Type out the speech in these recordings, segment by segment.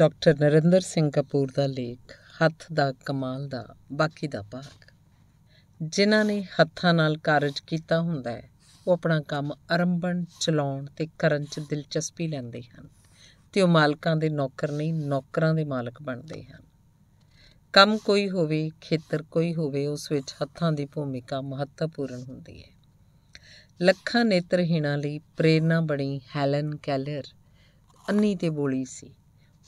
doctor Narinder Singh Kapoor ਦਾ ਲੇਖ ਹੱਥ ਦਾ ਕਮਾਲ ਦਾ ਬਾਕੀ ਦਾ ਭਾਗ ਜਿਨ੍ਹਾਂ ਨੇ ਹੱਥਾਂ ਨਾਲ ਕਾਰਜ ਕੀਤਾ ਹੁੰਦਾ ਹੈ ਉਹ ਆਪਣਾ ਕੰਮ ਅਰੰਭਣ ਚਲਾਉਣ ਤੇ ਕਰਨ 'ਚ ਦਿਲਚਸਪੀ ਲੈਂਦੇ ਹਨ ਤੇ ਉਹ ਮਾਲਕਾਂ ਦੇ ਨੌਕਰ ਨਹੀਂ ਨੌਕਰਾਂ ਦੇ ਮਾਲਕ ਬਣਦੇ ਹਨ ਕੰਮ ਕੋਈ ਹੋਵੇ ਖੇਤਰ ਕੋਈ ਹੋਵੇ ਉਸ ਵਿੱਚ ਹੱਥਾਂ ਦੀ ਭੂਮਿਕਾ ਮਹੱਤਵਪੂਰਨ ਹੁੰਦੀ ਹੈ ਲੱਖਾਂ ਨੇਤਰਹੀਣਾਂ ਲਈ ਪ੍ਰੇਰਣਾ ਬਣੀ ਹੈਲਨ ਕੈਲਰ ਅੰਨੀ ਤੇ ਬੋਲੀ ਸੀ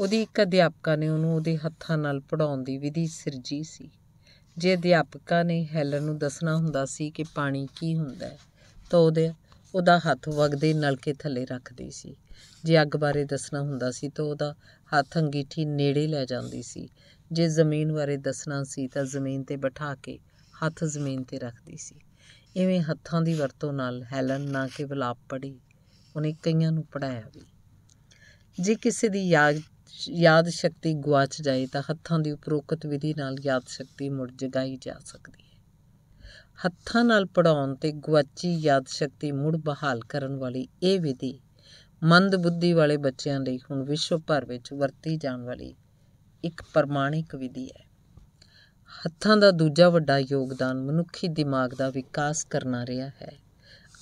ਉਹਦੀ ਇੱਕ ਅਧਿਆਪਕਾ ਨੇ ਉਹਨੂੰ ਉਹਦੇ ਹੱਥਾਂ ਨਾਲ ਪੜਾਉਣ ਦੀ ਵਿਧੀ ਸਿਰਜੀ ਸੀ ਜੇ ਅਧਿਆਪਕਾ ਨੇ ਹੈਲਨ ਨੂੰ ਦੱਸਣਾ ਹੁੰਦਾ ਸੀ ਕਿ ਪਾਣੀ ਕੀ ਹੁੰਦਾ ਹੈ ਤਾਂ ਉਹਦੇ ਉਹਦਾ ਹੱਥ ਵਗਦੇ ਨਲਕੇ ਥੱਲੇ ਰੱਖਦੀ ਸੀ ਜੇ ਅੱਗ ਬਾਰੇ ਦੱਸਣਾ ਹੁੰਦਾ ਸੀ ਤਾਂ ਉਹਦਾ ਹੱਥ ਅੰਗੀਠੀ ਨੇੜੇ ਲੈ ਜਾਂਦੀ ਸੀ ਜੇ ਜ਼ਮੀਨ ਬਾਰੇ ਦੱਸਣਾ ਸੀ ਤਾਂ ਜ਼ਮੀਨ ਤੇ ਬਿਠਾ ਕੇ ਹੱਥ ਜ਼ਮੀਨ ਤੇ ਰੱਖਦੀ ਸੀ ਇਵੇਂ ਹੱਥਾਂ ਦੀ ਵਰਤੋਂ ਨਾਲ ਹੈਲਨ ਨਾ ਕੇਵਲ ਆਪ ਪੜ੍ਹੀ ਉਹਨੇ ਕਈਆਂ ਨੂੰ ਪੜਾਇਆ ਵੀ ਜੇ ਕਿਸੇ ਦੀ ਯਾਦ ਯਾਦ ਸ਼ਕਤੀ ਗਵਾਚ ਜਾਏ ਤਾਂ ਹੱਥਾਂ ਦੀ ਉਪਰੋਕਤ ਵਿਧੀ ਨਾਲ ਯਾਦ ਸ਼ਕਤੀ ਮੁੜ ਜਗਾਈ ਜਾ ਸਕਦੀ ਹੈ ਹੱਥਾਂ ਨਾਲ ਪੜਾਉਣ ਤੇ ਗਵਾਚੀ ਯਾਦ ਸ਼ਕਤੀ ਮੁੜ ਬਹਾਲ ਕਰਨ ਵਾਲੀ ਇਹ ਵਿਧੀ ਮੰਦ ਬੁੱਧੀ ਵਾਲੇ ਬੱਚਿਆਂ ਲਈ ਹੁਣ ਵਿਸ਼ਵ ਭਰ ਵਿੱਚ ਵਰਤੀ ਜਾਣ ਵਾਲੀ ਇੱਕ ਪ੍ਰਮਾਣਿਕ ਵਿਧੀ ਹੈ ਹੱਥਾਂ ਦਾ ਦੂਜਾ ਵੱਡਾ ਯੋਗਦਾਨ ਮਨੁੱਖੀ ਦਿਮਾਗ ਦਾ ਵਿਕਾਸ ਕਰਨਾ ਰਿਹਾ ਹੈ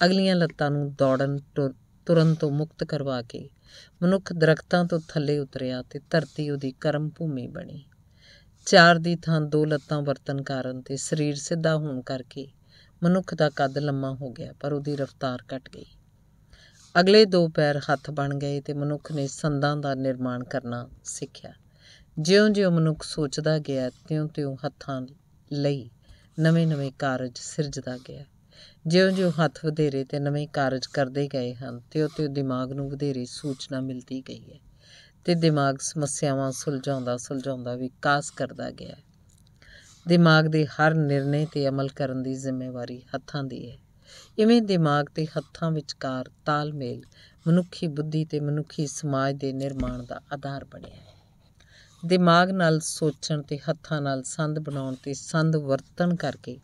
ਅਗਲੀਆਂ ਲੱਤਾਂ ਨੂੰ ਦੌੜਨ ਤੁਰਨ ਤੋਂ ਮੁਕਤ ਕਰਵਾ ਕੇ ਮਨੁੱਖ ਦਰਖਤਾਂ ਤੋਂ ਥੱਲੇ ਉਤਰਿਆ ਤੇ ਧਰਤੀ ਉਹਦੀ ਕਰਮ ਭੂਮੀ ਬਣੀ ਚਾਰ ਦੀ ਥਾਂ ਦੋ ਲੱਤਾਂ ਵਰਤਨ ਕਾਰਨ ਤੇ ਸਰੀਰ ਸਿੱਧਾ ਹੋਣ ਕਰਕੇ ਮਨੁੱਖ ਦਾ ਕੱਦ ਲੰਮਾ ਹੋ ਗਿਆ ਪਰ ਉਹਦੀ ਰਫ਼ਤਾਰ ਘਟ ਗਈ ਅਗਲੇ ਦੋ ਪੈਰ ਹੱਥ ਬਣ ਗਏ ਤੇ ਮਨੁੱਖ ਨੇ ਸੰਦਾਂ ਦਾ ਨਿਰਮਾਣ ਕਰਨਾ ਸਿੱਖਿਆ ਜਿਉਂ-ਜਿਉਂ ਮਨੁੱਖ ਸੋਚਦਾ ਗਿਆ ਤਿਉਂ-ਤਿਉਂ ਹੱਥਾਂ ਲਈ ਨਵੇਂ-ਨਵੇਂ ਕਾਰਜ ਸਿਰਜਦਾ ਗਿਆ ਜਿਉਂ-ਜਿਉਂ ਹੱਥ ਵਧੇਰੇ ਤੇ ਨਵੇਂ ਕਾਰਜ ਕਰਦੇ ਗਏ ਹਨ ਤੇ ਉਤੇ ਦਿਮਾਗ ਨੂੰ ਵਧੇਰੇ ਸੂਚਨਾ ਮਿਲਦੀ ਗਈ ਹੈ ਤੇ ਦਿਮਾਗ ਸਮੱਸਿਆਵਾਂ ਸੁਲਝਾਉਂਦਾ ਸੁਲਝਾਉਂਦਾ ਵਿਕਾਸ ਕਰਦਾ ਗਿਆ ਹੈ ਦਿਮਾਗ ਦੇ ਹਰ ਨਿਰਣੇ ਤੇ ਅਮਲ ਕਰਨ ਦੀ ਜ਼ਿੰਮੇਵਾਰੀ ਹੱਥਾਂ ਦੀ ਹੈ ਇਵੇਂ ਦਿਮਾਗ ਤੇ ਹੱਥਾਂ ਵਿਚਕਾਰ ਤਾਲਮੇਲ ਮਨੁੱਖੀ ਬੁੱਧੀ ਤੇ ਮਨੁੱਖੀ ਸਮਾਜ ਦੇ ਨਿਰਮਾਣ ਦਾ ਆਧਾਰ ਬਣਿਆ ਹੈ ਦਿਮਾਗ ਨਾਲ ਸੋਚਣ ਤੇ ਹੱਥਾਂ ਨਾਲ ਸੰਦ ਬਣਾਉਣ ਤੇ ਸੰਦ ਵਰਤਣ ਕਰਕੇ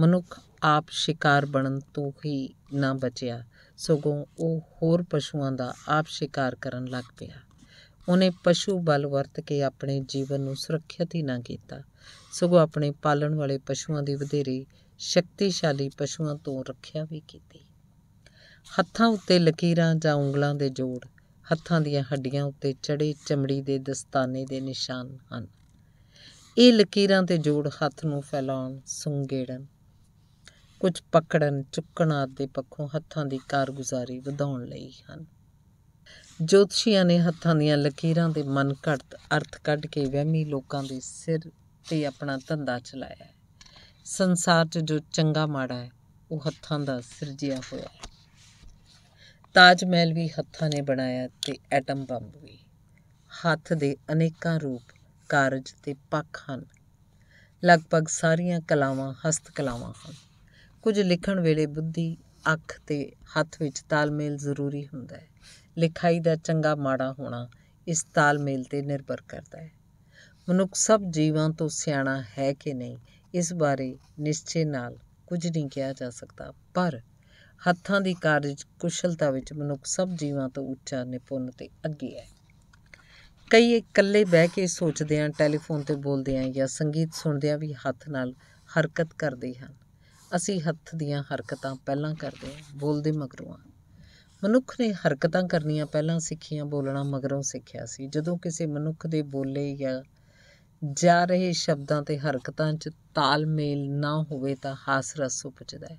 ਮਨੁੱਖ ਆਪ ਸ਼ਿਕਾਰ ਬਣਨ ਤੋਂ ਹੀ ਨਾ ਬਚਿਆ ਸਗੋਂ ਉਹ ਹੋਰ ਪਸ਼ੂਆਂ ਦਾ ਆਪ ਸ਼ਿਕਾਰ ਕਰਨ ਲੱਗ ਪਿਆ ਉਹਨੇ ਪਸ਼ੂ ਬਲ ਵਰਤ ਕੇ ਆਪਣੇ ਜੀਵਨ ਨੂੰ ਸੁਰੱਖਿਅਤ ਹੀ ਨਾ ਕੀਤਾ ਸਗੋਂ ਆਪਣੇ ਪਾਲਣ ਵਾਲੇ ਪਸ਼ੂਆਂ ਦੀ ਵਧੇਰੇ ਸ਼ਕਤੀਸ਼ਾਲੀ ਪਸ਼ੂਆਂ ਤੋਂ ਰੱਖਿਆ ਵੀ ਕੀਤੀ ਹੱਥਾਂ ਉੱਤੇ ਲਕੀਰਾਂ ਜਾਂ ਉਂਗਲਾਂ ਦੇ ਜੋੜ ਹੱਥਾਂ ਦੀਆਂ ਹੱਡੀਆਂ ਉੱਤੇ ਚੜੇ ਚਮੜੀ ਦੇ ਦਸਤਾਨੇ ਦੇ ਨਿਸ਼ਾਨ ਹਨ ਇਹ ਲਕੀਰਾਂ ਤੇ ਜੋੜ ਹੱਥ ਨੂੰ ਫੈਲਾਉਣ ਸੁੰਗੇੜਨ ਕੁਝ ਪਕੜਨ ਚੁੱਕਣ ਆਦਿ ਪੱਖੋਂ ਹੱਥਾਂ ਦੀ ਕਾਰਗੁਜ਼ਾਰੀ ਵਧਾਉਣ ਲਈ ਹਨ ਜੋਤਸ਼ੀਆਂ ਨੇ ਹੱਥਾਂ ਦੀਆਂ ਲਕੀਰਾਂ ਦੇ ਮਨ ਘੜਤ ਅਰਥ ਕੱਢ ਕੇ ਵਹਿਮੀ ਲੋਕਾਂ ਦੇ ਸਿਰ ਤੇ ਆਪਣਾ ਧੰਦਾ ਚਲਾਇਆ ਹੈ ਸੰਸਾਰ 'ਚ ਜੋ ਚੰਗਾ ਮਾੜਾ ਹੈ ਉਹ ਹੱਥਾਂ ਦਾ ਸਿਰਜਿਆ ਹੋਇਆ ਹੈ ਤਾਜ ਮਹਿਲ ਵੀ ਹੱਥਾਂ ਨੇ ਬਣਾਇਆ ਤੇ ਐਟਮ ਬੰਬ ਵੀ ਹੱਥ ਦੇ ਅਨੇਕਾਂ ਰੂਪ ਕਾਰਜ ਤੇ ਪੱਖ ਹਨ ਲਗਭਗ ਸਾਰੀਆਂ ਕਲਾਵਾਂ ਹਸਤ ਕਲਾਵਾਂ ਹਨ ਕੁਝ ਲਿਖਣ ਵੇਲੇ ਬੁੱਧੀ ਅੱਖ ਤੇ ਹੱਥ ਵਿੱਚ ਤਾਲਮੇਲ ਜ਼ਰੂਰੀ ਹੁੰਦਾ ਹੈ ਲਿਖਾਈ ਦਾ ਚੰਗਾ ਮਾੜਾ ਹੋਣਾ ਇਸ ਤਾਲਮੇਲ ਤੇ ਨਿਰਭਰ ਕਰਦਾ ਹੈ ਮਨੁੱਖ ਸਭ ਜੀਵਾਂ ਤੋਂ ਸਿਆਣਾ ਹੈ ਕਿ ਨਹੀਂ ਇਸ ਬਾਰੇ ਨਿਸ਼ਚੇ ਨਾਲ ਕੁਝ ਨਹੀਂ ਕਿਹਾ ਜਾ ਸਕਦਾ ਪਰ ਹੱਥਾਂ ਦੀ ਕਾਰਜ ਕੁਸ਼ਲਤਾ ਵਿੱਚ ਮਨੁੱਖ ਸਭ ਜੀਵਾਂ ਤੋਂ ਉੱਚਾ ਨਿਪੁੰਨ ਤੇ ਅੱਗੇ ਹੈ ਕਈ ਇਕੱਲੇ ਬਹਿ ਕੇ ਸੋਚਦੇ ਆਂ ਟੈਲੀਫੋਨ ਤੇ ਬੋਲਦੇ ਆਂ ਜਾਂ ਸੰਗੀਤ ਸੁਣਦੇ ਆਂ ਵੀ ਹੱਥ ਨਾਲ ਹਰਕਤ ਕਰਦੇ ਹਾਂ ਅਸੀਂ ਹੱਥ ਦੀਆਂ ਹਰਕਤਾਂ ਪਹਿਲਾਂ ਕਰਦੇ ਹਾਂ ਬੋਲਦੇ ਮਗਰੋਂ ਆ ਮਨੁੱਖ ਨੇ ਹਰਕਤਾਂ ਕਰਨੀਆਂ ਪਹਿਲਾਂ ਸਿੱਖੀਆਂ ਬੋਲਣਾ ਮਗਰੋਂ ਸਿੱਖਿਆ ਸੀ ਜਦੋਂ ਕਿਸੇ ਮਨੁੱਖ ਦੇ ਬੋਲੇ ਜਾਂ ਜਾ ਰਹੇ ਸ਼ਬਦਾਂ ਤੇ ਹਰਕਤਾਂ 'ਚ ਤਾਲਮੇਲ ਨਾ ਹੋਵੇ ਤਾਂ ਹਾਸ ਰਸ ਉਪਜਦਾ ਹੈ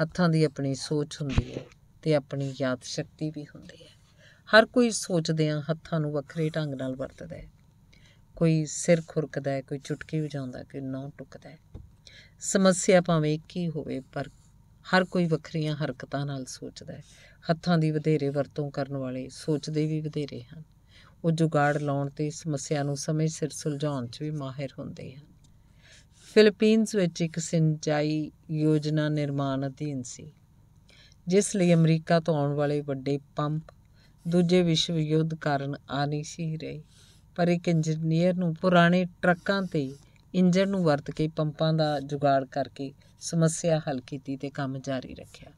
ਹੱਥਾਂ ਦੀ ਆਪਣੀ ਸੋਚ ਹੁੰਦੀ ਹੈ ਤੇ ਆਪਣੀ ਯਾਦ ਸ਼ਕਤੀ ਵੀ ਹੁੰਦੀ ਹੈ ਹਰ ਕੋਈ ਸੋਚਦਿਆਂ ਹੱਥਾਂ ਨੂੰ ਵੱਖਰੇ ਢੰਗ ਨਾਲ ਵਰਤਦਾ ਹੈ ਕੋਈ ਸਿਰ ਖੁਰਕਦਾ ਹੈ ਕੋਈ ਚੁਟਕੀ ਵਜਾਉਂਦਾ ਕੋਈ ਨੌ ਟੁਕਦਾ ਹੈ ਸਮੱਸਿਆ ਭਾਵੇਂ ਇੱਕ ਹੀ ਹੋਵੇ ਪਰ ਹਰ ਕੋਈ ਵੱਖਰੀਆਂ ਹਰਕਤਾਂ ਨਾਲ ਸੋਚਦਾ ਹੈ ਹੱਥਾਂ ਦੀ ਵਧੇਰੇ ਵਰਤੋਂ ਕਰਨ ਵਾਲੇ ਸੋਚਦੇ ਵੀ ਵਧੇਰੇ ਹਨ ਉਹ ਜੁਗਾੜ ਲਾਉਣ ਤੇ ਸਮੱਸਿਆ ਨੂੰ ਸਮੇਂ ਸਿਰ ਸੁਲਝਾਉਣ 'ਚ ਵੀ ਮਾਹਿਰ ਹੁੰਦੇ ਹਨ ਫਿਲੀਪੀਨਸ ਵਿੱਚ ਇੱਕ ਸਿੰਜਾਈ ਯੋਜਨਾ ਨਿਰਮਾਣ ਅਧੀਨ ਸੀ ਜਿਸ ਲਈ ਅਮਰੀਕਾ ਤੋਂ ਆਉਣ ਵਾਲੇ ਵੱਡੇ ਪੰਪ ਦੂਜੇ ਵਿਸ਼ਵ ਯੁੱਧ ਕਾਰਨ ਆ ਨਹੀਂ ਸੀ ਰਹੇ ਪਰ ਇੱਕ ਇੰਜੀਨੀਅਰ ਨੂੰ ਪੁਰਾਣੇ ਟਰੱਕਾਂ ਤੇ ਇੰਜਣ ਨੂੰ ਵਰਤ ਕੇ ਪੰਪਾਂ ਦਾ ਜੁਗਾੜ ਕਰਕੇ ਸਮੱਸਿਆ ਹੱਲ ਕੀਤੀ ਤੇ ਕੰਮ ਜਾਰੀ ਰੱਖਿਆ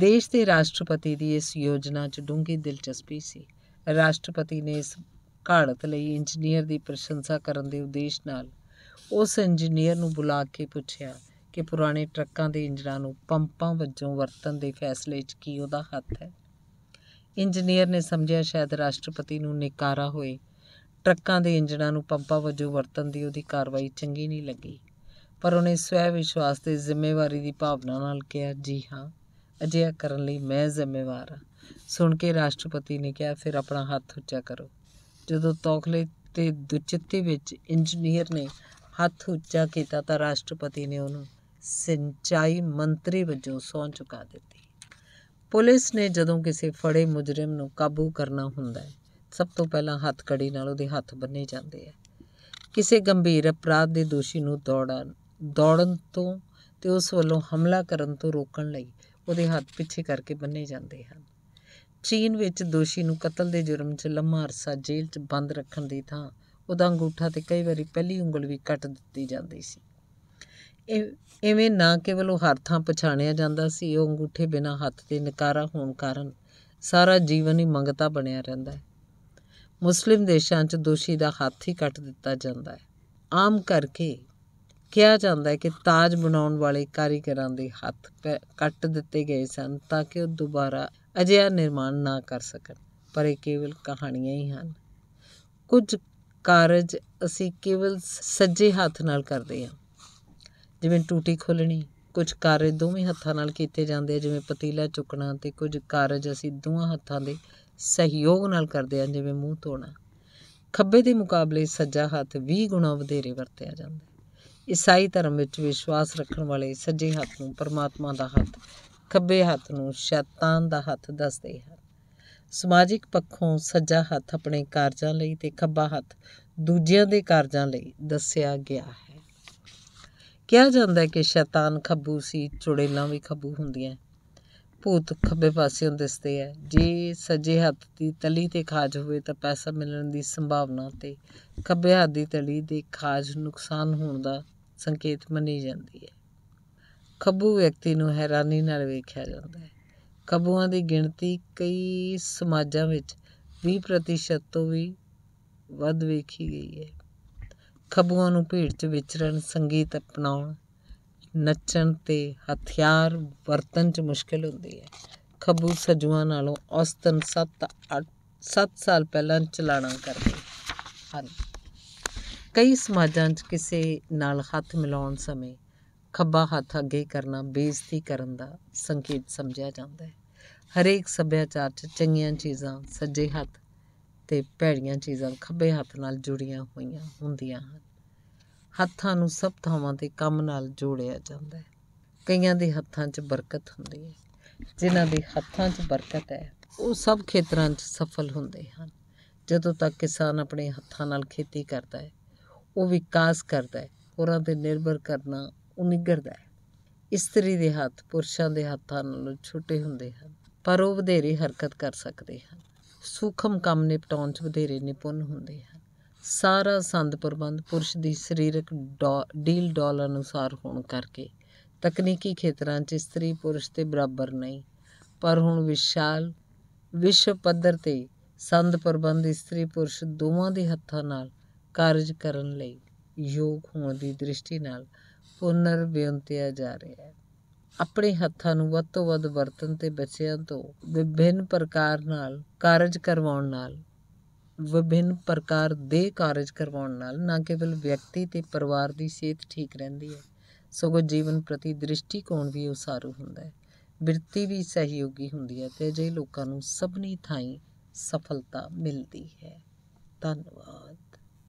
ਦੇਸ਼ ਦੇ ਰਾਸ਼ਟਰਪਤੀ ਦੀ ਇਸ ਯੋਜਨਾ 'ਚ ਡੂੰਘੀ ਦਿਲਚਸਪੀ ਸੀ ਰਾਸ਼ਟਰਪਤੀ ਨੇ ਇਸ ਘਾੜਤ ਲਈ ਇੰਜੀਨੀਅਰ ਦੀ ਪ੍ਰਸ਼ੰਸਾ ਕਰਨ ਦੇ ਉਦੇਸ਼ ਨਾਲ ਉਸ ਇੰਜੀਨੀਅਰ ਨੂੰ ਬੁਲਾ ਕੇ ਪੁੱਛਿਆ ਕਿ ਪੁਰਾਣੇ ਟਰੱਕਾਂ ਦੇ ਇੰਜਣਾਂ ਨੂੰ ਪੰਪਾਂ ਵੱਜੋਂ ਵਰਤਣ ਦੇ ਫੈਸਲੇ 'ਚ ਕੀ ਉਹਦਾ ਹੱਥ ਹੈ ਇੰਜੀਨੀਅਰ ਨੇ ਸਮਝਿਆ ਸ਼ਾਇਦ ਰਾਸ਼ਟਰਪਤੀ ਨੂੰ ਨਿਕਾਰਾ ਹੋਏ ਟਰੱਕਾਂ ਦੇ ਇੰਜਣਾਂ ਨੂੰ ਪੰਪਾਂ ਵਜੋਂ ਵਰਤਣ ਦੀ ਉਹਦੀ ਕਾਰਵਾਈ ਚੰਗੀ ਨਹੀਂ ਲੱਗੀ ਪਰ ਉਹਨੇ ਸਵੈ ਵਿਸ਼ਵਾਸ ਤੇ ਜ਼ਿੰਮੇਵਾਰੀ ਦੀ ਭਾਵਨਾ ਨਾਲ ਕਿਹਾ ਜੀ ਹਾਂ ਅਜਿਹਾ ਕਰਨ ਲਈ ਮੈਂ ਜ਼ਿੰਮੇਵਾਰ ਹਾਂ ਸੁਣ ਕੇ ਰਾਸ਼ਟਰਪਤੀ ਨੇ ਕਿਹਾ ਫਿਰ ਆਪਣਾ ਹੱਥ ਉੱਚਾ ਕਰੋ ਜਦੋਂ ਤੌਖਲੇ ਤੇ ਦੁਚਿੱਤੀ ਵਿੱਚ ਇੰਜੀਨੀਅਰ ਨੇ ਹੱਥ ਉੱਚਾ ਕੀਤਾ ਤਾਂ ਰਾਸ਼ਟਰਪਤੀ ਨੇ ਉਹਨੂੰ ਸਿੰਚਾਈ ਮੰਤਰੀ ਵਜੋਂ ਸੌਂ ਚੁਕਾ ਦਿੱਤੀ ਪੁਲਿਸ ਨੇ ਜਦੋਂ ਕਿਸੇ ਫੜੇ ਮੁਜਰਮ ਨੂੰ ਕਾਬੂ ਕਰਨਾ ਹੁੰਦਾ ਹੈ ਸਭ ਤੋਂ ਪਹਿਲਾਂ ਹੱਥ ਕੜੀ ਨਾਲ ਉਹਦੇ ਹੱਥ ਬੰਨੇ ਜਾਂਦੇ ਆ ਕਿਸੇ ਗੰਭੀਰ ਅਪਰਾਧ ਦੇ ਦੋਸ਼ੀ ਨੂੰ ਦੌੜਨ ਦੌੜਨ ਤੋਂ ਤੇ ਉਸ ਵੱਲੋਂ ਹਮਲਾ ਕਰਨ ਤੋਂ ਰੋਕਣ ਲਈ ਉਹਦੇ ਹੱਥ ਪਿੱਛੇ ਕਰਕੇ ਬੰਨੇ ਜਾਂਦੇ ਹਨ ਚੀਨ ਵਿੱਚ ਦੋਸ਼ੀ ਨੂੰ ਕਤਲ ਦੇ ਜੁਰਮ 'ਚ ਲੰਮਾ ਅਰਸਾ ਜੇਲ੍ਹ 'ਚ ਬੰਦ ਰੱਖਣ ਦੀ ਥਾਂ ਉਹਦਾ ਅੰਗੂਠਾ ਤੇ ਕਈ ਵਾਰੀ ਪਹਿਲੀ ਉਂਗਲ ਵੀ ਕੱਟ ਦਿੱਤੀ ਜਾਂਦੀ ਸੀ ਇਹ ਇਵੇਂ ਨਾ ਕੇਵਲ ਉਹ ਹਰ ਥਾਂ ਪਛਾਣਿਆ ਜਾਂਦਾ ਸੀ ਉਹ ਅੰਗੂਠੇ ਬਿਨਾ ਹੱਥ ਤੇ ਨਕਾਰਾ ਹੋਣ ਕਾਰਨ ਸਾਰਾ ਜੀਵਨ ਹੀ ਮੰਗਤਾ ਬਣਿਆ ਰਹਿੰਦਾ ਹੈ ਮੁਸਲਿਮ ਦੇਸ਼ਾਂ 'ਚ ਦੋਸ਼ੀ ਦਾ ਹੱਥ ਹੀ ਕੱਟ ਦਿੱਤਾ ਜਾਂਦਾ ਹੈ ਆਮ ਕਰਕੇ ਕਿਹਾ ਜਾਂਦਾ ਹੈ ਕਿ ਤਾਜ ਬਣਾਉਣ ਵਾਲੇ ਕਾਰੀਗਰਾਂ ਦੇ ਹੱਥ ਕੱਟ ਦਿੱਤੇ ਗਏ ਸਨ ਤਾਂ ਕਿ ਉਹ ਦੁਬਾਰਾ ਅਜਿਹਾ ਨਿਰਮਾਣ ਨਾ ਕਰ ਸਕਣ ਪਰ ਇਹ ਕੇਵਲ ਕਹਾਣੀਆਂ ਹੀ ਹਨ ਕੁਝ ਕਾਰਜ ਅਸੀਂ ਕੇਵਲ ਸੱਜੇ ਹੱਥ ਨਾਲ ਕਰਦੇ ਹਾਂ ਜਿਵੇਂ ਟੂਟੀ ਖੋਲਣੀ ਕੁਝ ਕਾਰਜ ਦੋਵੇਂ ਹੱਥਾਂ ਨਾਲ ਕੀਤੇ ਜਾਂਦੇ ਜਿਵੇਂ ਪਤੀਲਾ ਚੁੱਕਣਾ ਤੇ ਕੁਝ ਕਾਰਜ ਅਸੀਂ ਦੋਹਾਂ ਹੱਥਾਂ ਦੇ ਸਹਿਯੋਗ ਨਾਲ ਕਰਦੇ ਆ ਜਿਵੇਂ ਮੂੰਹ ਧੋਣਾ ਖੱਬੇ ਦੇ ਮੁਕਾਬਲੇ ਸੱਜਾ ਹੱਥ 20 ਗੁਣਾ ਵਧੇਰੇ ਵਰਤਿਆ ਜਾਂਦਾ ਹੈ ਈਸਾਈ ਧਰਮ ਵਿੱਚ ਵਿਸ਼ਵਾਸ ਰੱਖਣ ਵਾਲੇ ਸੱਜੇ ਹੱਥ ਨੂੰ ਪਰਮਾਤਮਾ ਦਾ ਹੱਥ ਖੱਬੇ ਹੱਥ ਨੂੰ ਸ਼ੈਤਾਨ ਦਾ ਹੱਥ ਦੱਸਦੇ ਹਨ ਸਮਾਜਿਕ ਪੱਖੋਂ ਸੱਜਾ ਹੱਥ ਆਪਣੇ ਕਾਰਜਾਂ ਲਈ ਤੇ ਖੱਬਾ ਹੱਥ ਦੂਜਿਆਂ ਦੇ ਕਾਰਜਾਂ ਲਈ ਦੱਸਿਆ ਗਿਆ ਹੈ ਕਿਹਾ ਜਾਂਦਾ ਹੈ ਕਿ ਸ਼ੈਤਾਨ ਖੱਬੂ ਸੀ ਚੁੜੇਲਾਂ ਵੀ ਖੱਬੂ ਹੁੰਦੀਆਂ ਭੂਤ ਖੱਬੇ ਪਾਸਿਓਂ ਦਿਸਦੇ ਹੈ ਜੇ ਸੱਜੇ ਹੱਥ ਦੀ ਤਲੀ 'ਤੇ ਖਾਜ ਹੋਵੇ ਤਾਂ ਪੈਸਾ ਮਿਲਣ ਦੀ ਸੰਭਾਵਨਾ ਤੇ ਖੱਬੇ ਹੱਥ ਦੀ ਤਲੀ ਦੇ ਖਾਜ ਨੁਕਸਾਨ ਹੋਣ ਦਾ ਸੰਕੇਤ ਮੰਨੀ ਜਾਂਦੀ ਹੈ ਖੱਬੂ ਵਿਅਕਤੀ ਨੂੰ ਹੈਰਾਨੀ ਨਾਲ ਵੇਖਿਆ ਜਾਂਦਾ ਹੈ ਖੱਬੂਆਂ ਦੀ ਗਿਣਤੀ ਕਈ ਸਮਾਜਾਂ ਵਿੱਚ 20% ਤੋਂ ਵੀ ਵੱਧ ਵੇਖੀ ਗਈ ਹੈ ਖੱਬੂਆਂ ਨੂੰ ਭੀੜ 'ਚ ਵਿਚਰਨ ਸੰਗੀਤ ਅਪਣਾਉਣ ਨੱਚਣ ਤੇ ਹਥਿਆਰ ਵਰਤਨ 'ਚ ਮੁਸ਼ਕਲ ਹੁੰਦੀ ਹੈ ਖੱਬੂ ਸਜੂਆਂ ਨਾਲੋਂ ਔਸਤਨ 7 8 7 ਸਾਲ ਪਹਿਲਾਂ ਚਲਾਣਾ ਕਰਦੇ ਹਨ ਕਈ ਸਮਾਜਾਂ 'ਚ ਕਿਸੇ ਨਾਲ ਹੱਥ ਮਿਲਾਉਣ ਸਮੇਂ ਖੱਬਾ ਹੱਥ ਅੱਗੇ ਕਰਨਾ ਬੇਇੱਜ਼ਤੀ ਕਰਨ ਦਾ ਸੰਕੇਤ ਸਮਝਿਆ ਜਾਂਦਾ ਹੈ ਹਰੇਕ ਸੱਭਿਆਚਾਰ 'ਚ ਚੰਗੀਆਂ ਚੀਜ਼ਾਂ ਸੱਜੇ ਹੱਥ ਤੇ ਭੈੜੀਆਂ ਚੀਜ਼ਾਂ ਖੱਬੇ ਹੱਥ ਨਾਲ ਜੁੜੀਆਂ ਹੋਈਆਂ ਹੁੰਦੀਆਂ ਹਨ ਹੱਥਾਂ ਨੂੰ ਸਭ ਥਾਵਾਂ ਤੇ ਕੰਮ ਨਾਲ ਜੋੜਿਆ ਜਾਂਦਾ ਹੈ ਕਈਆਂ ਦੇ ਹੱਥਾਂ 'ਚ ਬਰਕਤ ਹੁੰਦੀ ਹੈ ਜਿਨ੍ਹਾਂ ਦੇ ਹੱਥਾਂ 'ਚ ਬਰਕਤ ਹੈ ਉਹ ਸਭ ਖੇਤਰਾਂ 'ਚ ਸਫਲ ਹੁੰਦੇ ਹਨ ਜਦੋਂ ਤੱਕ ਕਿਸਾਨ ਆਪਣੇ ਹੱਥਾਂ ਨਾਲ ਖੇਤੀ ਕਰਦਾ ਹੈ ਉਹ ਵਿਕਾਸ ਕਰਦਾ ਹੈ ਹੋਰਾਂ ਤੇ ਨਿਰਭਰ ਕਰਨਾ ਉਹ ਨਿਗਰਦਾ ਹੈ ਇਸਤਰੀ ਦੇ ਹੱਥ ਪੁਰਸ਼ਾਂ ਦੇ ਹੱਥਾਂ ਨਾਲੋਂ ਛੋਟੇ ਹੁੰਦੇ ਹਨ ਪਰ ਉਹ ਵਧੇਰੇ ਹਰਕਤ ਕਰ ਸਕਦੇ ਹਨ ਸੂਖਮ ਕੰਮ ਨਿਪਟਾਉਣ 'ਚ ਵਧੇਰੇ ਨਿਪੁੰਨ ਹੁੰਦੇ ਹਨ ਸਾਰਾ ਸੰਦ ਪ੍ਰਬੰਧ ਪੁਰਸ਼ ਦੀ ਸਰੀਰਕ ਡੀਲ ਡਾਲ ਅਨੁਸਾਰ ਹੋਣ ਕਰਕੇ ਤਕਨੀਕੀ ਖੇਤਰਾਂ 'ਚ ਇਸਤਰੀ ਪੁਰਸ਼ ਤੇ ਬਰਾਬਰ ਨਹੀਂ ਪਰ ਹੁਣ ਵਿਸ਼ਾਲ ਵਿਸ਼ਵ ਪੱਧਰ ਤੇ ਸੰਦ ਪ੍ਰਬੰਧ ਇਸਤਰੀ ਪੁਰਸ਼ ਦੋਵਾਂ ਦੇ ਹੱਥਾਂ ਨਾਲ ਕਾਰਜ ਕਰਨ ਲਈ ਯੋਗ ਹੋਣ ਦੀ ਦ੍ਰਿਸ਼ਟੀ ਨਾਲ ਪੁਨਰ ਬੇਨਤੀਆ ਜਾ ਰਿਹਾ ਹੈ ਆਪਣੇ ਹੱਥਾਂ ਨੂੰ ਵੱਧ ਤੋਂ ਵੱਧ ਵਰਤਣ ਤੇ ਬੱਚਿਆਂ ਤੋਂ ਵਿਭਿੰਨ ਪ੍ਰਕਾਰ ਨਾਲ ਕਾਰਜ ਕਰਵਾਉਣ ਨਾਲ ਵਿਭਿੰਨ ਪ੍ਰਕਾਰ ਦੇ ਕਾਰਜ ਕਰਵਾਉਣ ਨਾਲ ਨਾ ਕੇਵਲ ਵਿਅਕਤੀ ਤੇ ਪਰਿਵਾਰ ਦੀ ਸਿਹਤ ਠੀਕ ਰਹਿੰਦੀ ਹੈ ਸਗੋਂ ਜੀਵਨ ਪ੍ਰਤੀ ਦ੍ਰਿਸ਼ਟੀਕੋਣ ਵੀ ਉਸਾਰੂ ਹੁੰਦਾ ਹੈ ਬਿਰਤੀ ਵੀ ਸਹਿਯੋਗੀ ਹੁੰਦੀ ਹੈ ਤੇ ਜੇ ਲੋਕਾਂ ਨੂੰ ਸਭਨੀ ਥਾਈਂ ਸਫਲਤਾ ਮਿਲਦੀ ਹੈ ਧੰਨਵਾਦ